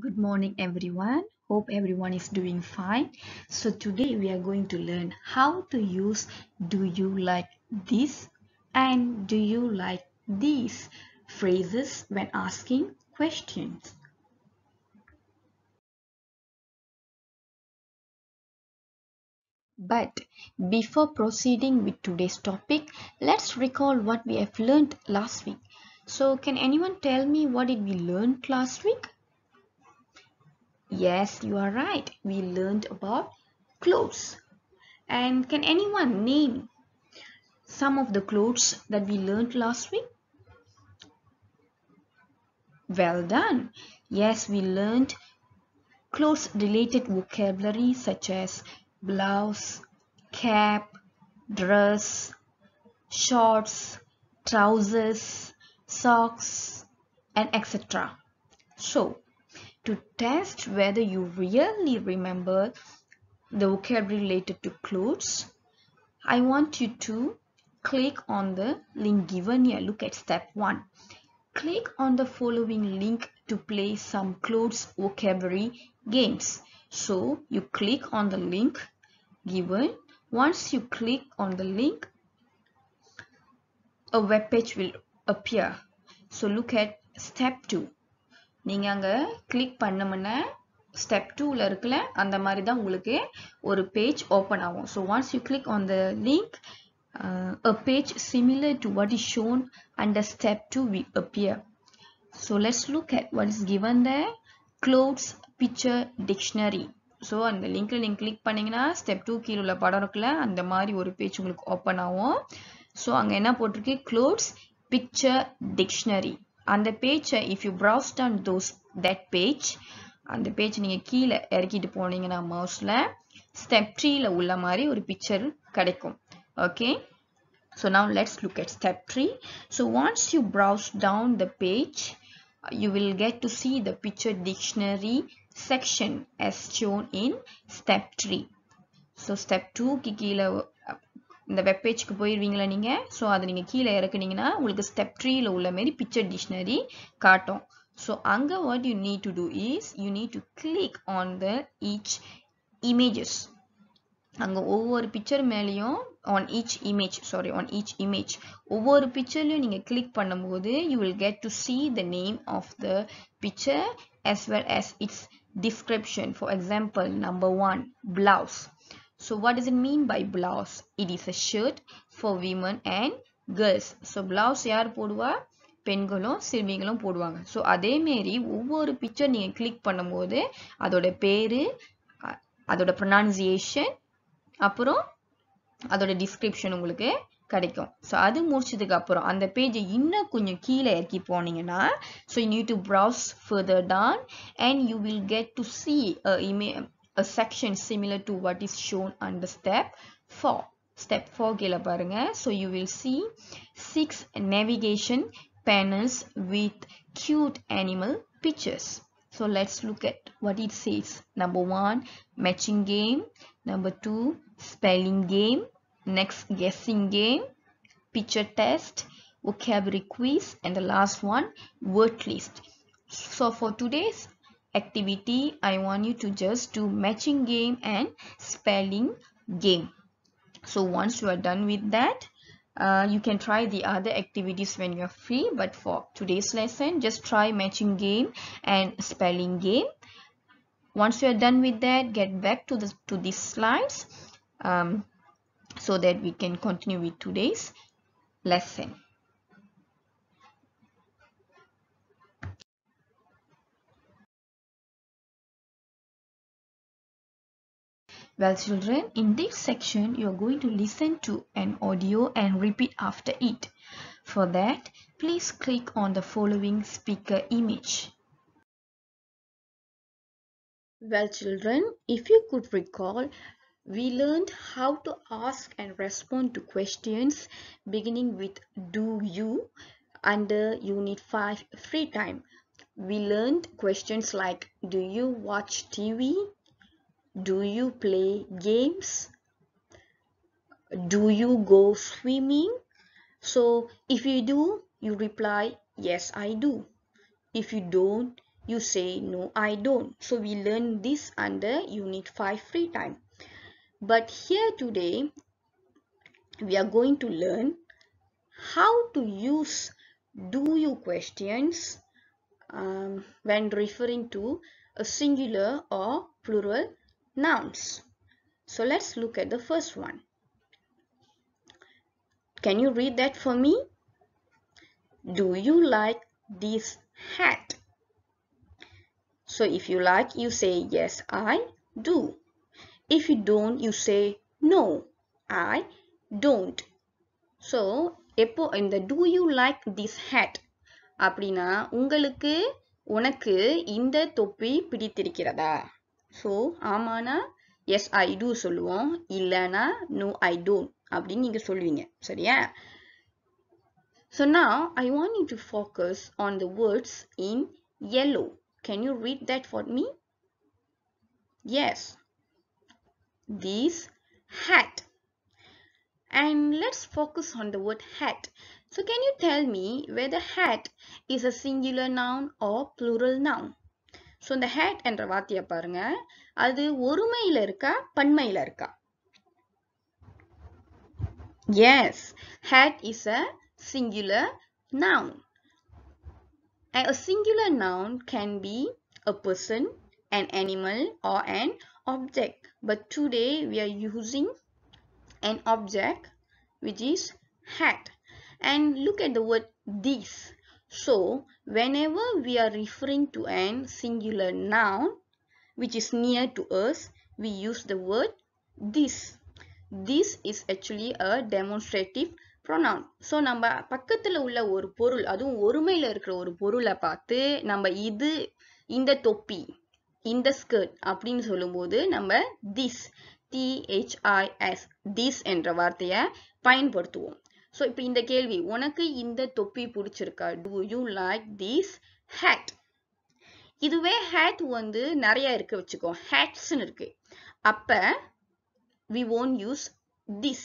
good morning everyone hope everyone is doing fine so today we are going to learn how to use do you like this and do you like these phrases when asking questions but before proceeding with today's topic let's recall what we have learned last week so can anyone tell me what did we learn last week Yes, you are right. We learned about clothes. And can anyone name some of the clothes that we learned last week? Well done. Yes, we learned clothes related vocabulary such as blouse, cap, dress, shorts, trousers, socks and etc. So to test whether you really remember the vocabulary related to clothes, I want you to click on the link given here. Look at step 1. Click on the following link to play some clothes vocabulary games. So you click on the link given. Once you click on the link, a web page will appear. So look at step 2. நீங்கள் அங்கே click பண்ணமுன்னே step டூவில் இருக்குல்ல அந்த மாதிரி தான் உங்களுக்கு ஒரு page open ஆகும் so once you click on the link a page similar to what is shown under step 2 will appear. So let's look at what is given there. Clothes picture dictionary. So அந்த லிங்கில் நீங்கள் click பண்ணிங்கன்னா step two கீழே உள்ள படம் இருக்குல்ல அந்த மாதிரி ஒரு பேஜ் உங்களுக்கு ஓப்பன் ஆகும் ஸோ அங்கே என்ன போட்டிருக்கு clothes picture dictionary On the அந்த பேஜை if you browse down those that page அந்த பேஜ் நீங்கள் கீழே இறக்கிட்டு போனீங்கன்னா மவுஸில் step three உள்ள மாதிரி ஒரு பிக்சர் கிடைக்கும் okay so now let's look at step 3 so once you browse down the page you will get to see the picture dictionary section as shown in step 3 so step 2 க்கு கீழே இந்த web பேஜ்க்கு போயிடுவீங்களா நீங்கள் so அது நீங்கள் கீழே இறக்குனீங்கன்னா உங்களுக்கு step ட்ரீயில் உள்ள மாரி பிக்சர் டிக்ஷனரி காட்டும் ஸோ அங்கே what you need to do is you need to click on the each images அங்கே ஒவ்வொரு பிக்சர் மேலேயும் on each image sorry on each image ஒவ்வொரு பிக்சர்லையும் நீங்கள் கிளிக் பண்ணும்போது you will get to see the name of the picture as well as its description. For example, number one, blouse. So what does it mean by blouse? It is a shirt for women and girls so blouse யார் போடுவா பெண்களும் சிறுமிகளும் போடுவாங்க so மாரி ஒவ்வொரு picture நீங்கள் click பண்ணும்போது அதோட பேர் அதோட ப்ரொனன்சியேஷன் அப்புறம் அதோட டிஸ்கிரிப்ஷன் உங்களுக்கு கிடைக்கும் ஸோ அது முடிச்சதுக்கு அப்புறம் அந்த பேஜை இன்னும் கொஞ்சம் கீழே இறக்கி போனீங்கன்னா so you need to browse further down and you will get to see இமே a section similar to what is shown under step 4 step 4 gila பாருங்க so you will see six navigation panels with cute animal pictures so let's look at what it says number 1 matching game number 2 spelling game next guessing game picture test vocabulary quiz and the last one word list so for today's activity I want you to just do matching game and spelling game. So once you are done with that, uh, you can try the other activities when you're free but for today's lesson just try matching game and spelling game once you're done with that get back to the to these slides um, so that we can continue with today's lesson Well children, in this section you are going to listen to an audio and repeat after it. For that, please click on the following speaker image. Well children, if you could recall, we learned how to ask and respond to questions beginning with do you under unit 5 free time. We learned questions like do you watch TV? Do you play games? Do you go swimming? So if you do, you reply, yes, I do. If you don't, you say, no, I don't. So we learn this under Unit 5 free time. But here today, we are going to learn how to use do you questions um, when referring to a singular or plural nouns. So let's look at the first one. Can you read that for me? Do you like this hat? So if you like, you say yes, I do. If you don't, you say no, I don't. So, in the do you like this hat? அப்படின்னா உங்களுக்கு உனக்கு இந்த தொப்பி பிடித்திருக்கிறதா so ஆமானா yes I do சொல்லுவோம் இல்லைனா no I don't அப்படின்னு நீங்கள் சொல்லுவீங்க சரியா So now I want you to focus on the words in yellow. Can you read that for me? Yes. This hat. And let's focus on the word hat. So can you tell me whether hat is a singular noun or plural noun? So இந்த hat என்ற வார்த்தையை பாருங்க அது ஒருமையில இருக்கா பன்மையில இருக்கா Yes, hat is a singular noun. A singular noun can be a person, an animal or an object. But today we are using an object which is hat. And look at the word this. So, whenever we are referring to an singular noun which is near to us, we use the word this. This is actually a demonstrative pronoun. So நம்ம பக்கத்தில் உள்ள ஒரு பொருள் அதுவும் ஒருமையில் இருக்கிற ஒரு பொருளை பார்த்து நம்ம இது இந்த தொப்பி இந்த ஸ்கர்ட் அப்படின்னு சொல்லும்போது நம்ம திஸ் டிஹெச்ஐஎஸ் திஸ் என்ற வார்த்தையை பயன்படுத்துவோம் ஸோ இப்போ இந்த கேள்வி உனக்கு இந்த தொப்பி பிடிச்சிருக்கா do you like these hat இதுவே ஹேட் வந்து நிறைய இருக்கு வச்சுக்கோ ஹேட்ஸ்னு இருக்கு அப்ப we won't use this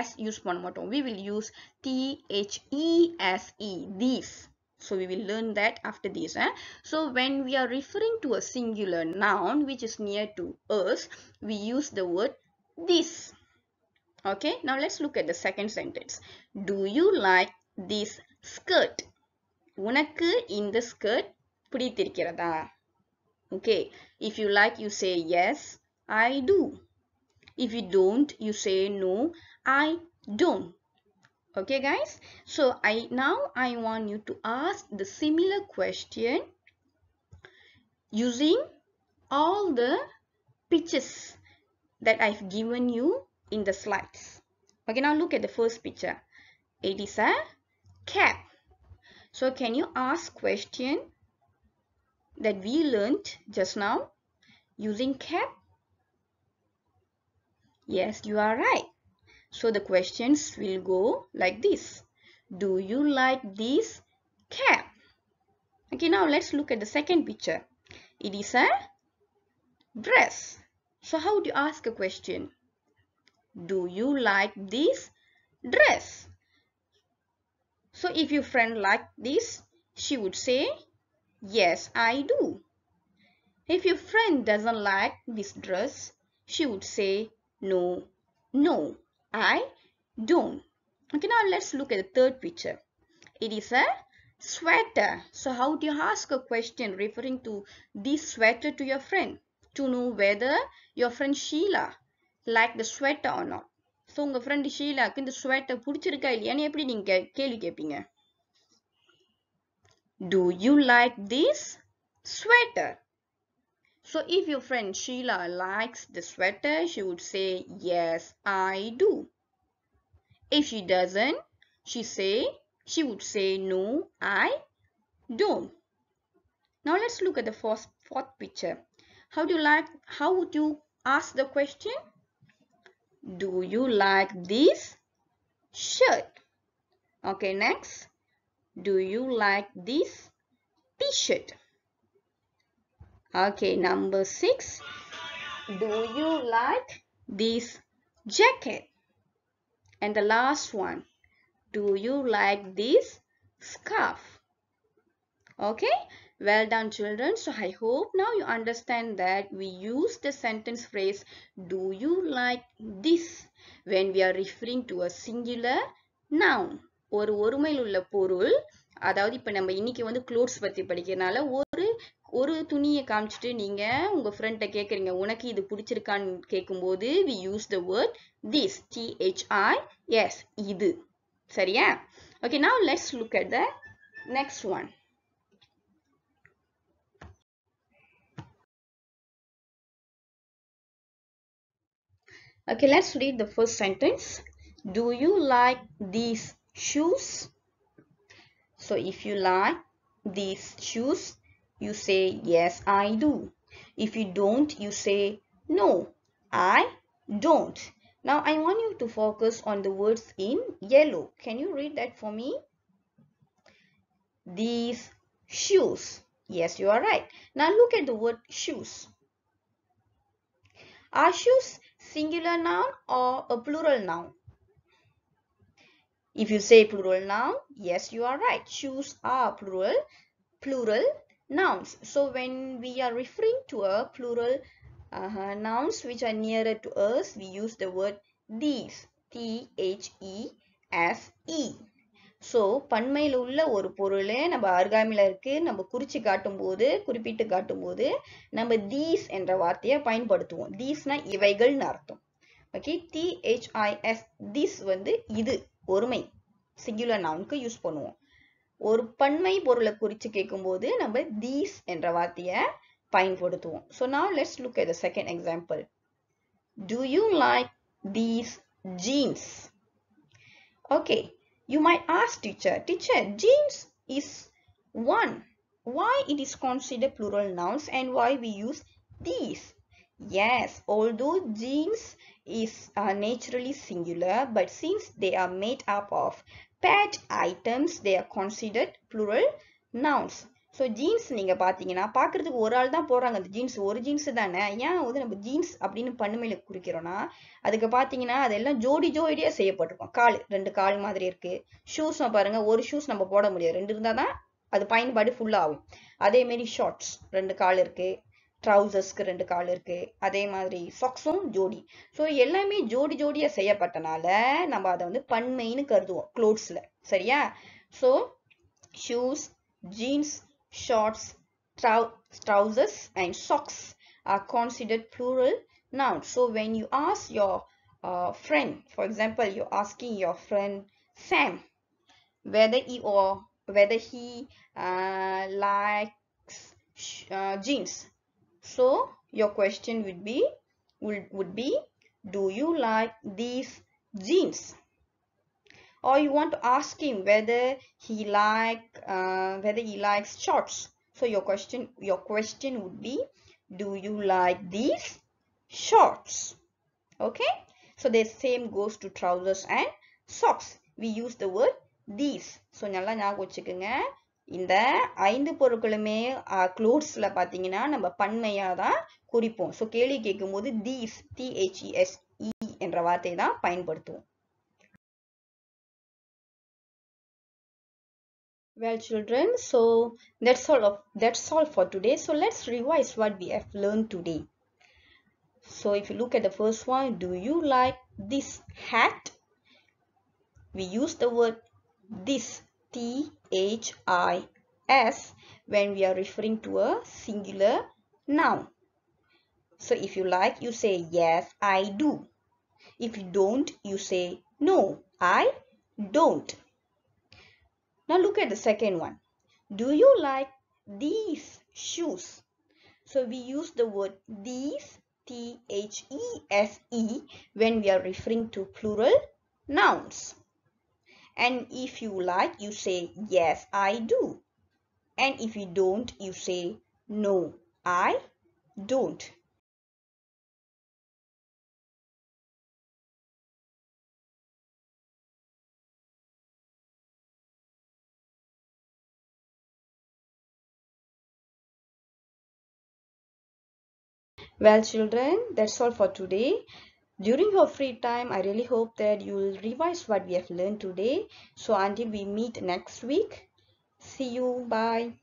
S use பண்ண மாட்டோம் we will use T H E S E these So we will learn that after this. Eh? When when we are referring to a singular noun which is near to us, we use the word Okay, now let's look at the second sentence. Do you like this skirt? in the skirt பிடித்திருக்கிறதா? Okay, if you like, you say yes, I do. If you don't, you say no, I don't. Okay, guys? So, I now I want you to ask the similar question using all the pictures that I've given you in the slides. Okay, now look at the first picture. It is a cap. So can you ask question that we learnt just now using cap? Yes, you are right. So the questions will go like this. Do you like this cap? Okay, now let's look at the second picture. It is a dress. So how do you ask a question? Do you like this dress? So if your friend like this, she would say, Yes, I do. If your friend doesn't like this dress, she would say, No, no, I don't. Okay, now let's look at the third picture. It is a sweater. So how do you ask a question referring to this sweater to your friend? To know whether your friend Sheila like the like the sweat or not so உங்கள் friend ஷீலாக்கு இந்த ஸ்வெட்டை பிடிச்சிருக்கா இல்லையான்னு எப்படி நீங்கள் கேள்வி கேட்பீங்க Do you like this sweater? So if your friend Sheila likes the sweater, she would say, yes, I do. If she doesn't, she say, she would say, no, I don't. Now let's look at the first, fourth picture. How do you like, how would you ask the question? Do you like this shirt? Okay, next. Do you like this t-shirt? Okay, number six. Do you like this jacket? And the last one. Do you like this scarf? Okay, Well done children. So I hope now you understand that we use the sentence phrase do you like this when we are referring to a singular noun. ஒரு ஒருமையில் உள்ள பொருள் அதாவது இப்போ நம்ம இன்னைக்கு வந்து clothes பற்றி படிக்கிறதுனால ஒரு ஒரு துணியை காமிச்சிட்டு நீங்கள் உங்கள் ஃப்ரெண்ட்டை கேட்குறீங்க உனக்கு இது பிடிச்சிருக்கான்னு கேட்கும்போது we use the word this T H I S இது சரியா ஓகே நான் let's look at the next one Okay, let's read the first sentence. Do you like these shoes? So if you like these shoes, you say yes, I do. If you don't, you say no, I don't. Now I want you to focus on the words in yellow. Can you read that for me? These shoes. Yes, you are right. Now look at the word shoes. Are shoes singular noun or a plural noun? If you say plural noun, yes, you are right. Shoes are plural, plural nouns. So when we are referring to a plural uh nouns which are nearer to us, we use the word these, T h e s e so பன்மையில் உள்ள ஒரு பொருள் நம்ம அருகாமையில் இருக்குது நம்ம குறித்து காட்டும்போது குறிப்பிட்டு காட்டும்போது நம்ம தீஸ் என்ற வார்த்தையை பயன்படுத்துவோம் தீஸ்னா இவைகள்னு அர்த்தம் ஓகே டிஹெச்ஐஎஸ் தீஸ் வந்து இது ஒருமை சிங்குலர் நவுனுக்கு யூஸ் பண்ணுவோம் ஒரு பன்மை பொருளை குறித்து கேட்கும்போது நம்ம தீஸ் என்ற வார்த்தையை பயன்படுத்துவோம் ஸோ நான் let's look at the second example do you like these jeans okay You might ask teacher, teacher, jeans is one. Why it is considered plural nouns and why we use these? Yes, although jeans is uh, naturally singular, but since they are made up of paired items, they are considered plural nouns. So jeans நீங்கள் பார்த்தீங்கன்னா பார்க்குறதுக்கு ஒரு ஆள் தான் போடுறாங்க அந்த jeans ஒரு jeans தானே ஏன் வந்து நம்ம ஜீன்ஸ் அப்படின்னு பண்ணுமையில குறிக்கிறோன்னா அதுக்கு பார்த்தீங்கன்னா அதெல்லாம் ஜோடி ஜோடியாக செய்யப்பட்டிருக்கும் கால் ரெண்டு கால் மாதிரி இருக்குது ஷூஸும் பாருங்கள் ஒரு ஷூஸ் நம்ம போட முடியும் ரெண்டு இருந்தால் தான் அது பயன்பாடு ஃபுல்லாகும் அதேமாரி ஷார்ட்ஸ் ரெண்டு கால் இருக்குது ட்ரௌசர்ஸ்க்கு ரெண்டு கால் இருக்கு அதே மாதிரி சாக்ஸும் ஜோடி ஸோ எல்லாமே ஜோடி ஜோடியாக செய்யப்பட்டனால நம்ம அதை வந்து பன்மைன்னு கருதுவோம் க்ளோத்ஸில் சரியா so shoes jeans shorts, trousers and socks are considered plural noun. So when you ask your uh, friend, for example, you're asking your friend Sam whether he or whether he uh, likes uh, jeans. So your question would be would, would be do you like these jeans? or you want to ask him whether he like uh, whether he likes shorts so your question your question would be do you like these shorts okay so the same goes to trousers and socks we use the word these so so நல்லா ஞாபகம் வச்சுக்கோங்க இந்த ஐந்து பொருட்களுமே க்ளோத்ஸில் பார்த்தீங்கன்னா நம்ம பன்மையாக தான் குறிப்போம் ஸோ கேள்வி கேட்கும்போது தீஸ் டிஹெச்இஎஸ் இ என்ற வார்த்தையை தான் பயன்படுத்துவோம் well children so that's all of that's all for today so let's revise what we have learned today so if you look at the first one do you like this hat we use the word this t h i s when we are referring to a singular noun so if you like you say yes i do if you don't you say no i don't now look at the second one. Do you like these shoes? So we use the word these, T-H-E-S-E, -E, when we are referring to plural nouns. And if you like, you say, yes, I do. And if you don't, you say, no, I don't. Well children, that's all for today. During your free time, I really hope that you will revise what we have learned today. So until we meet next week, see you. Bye.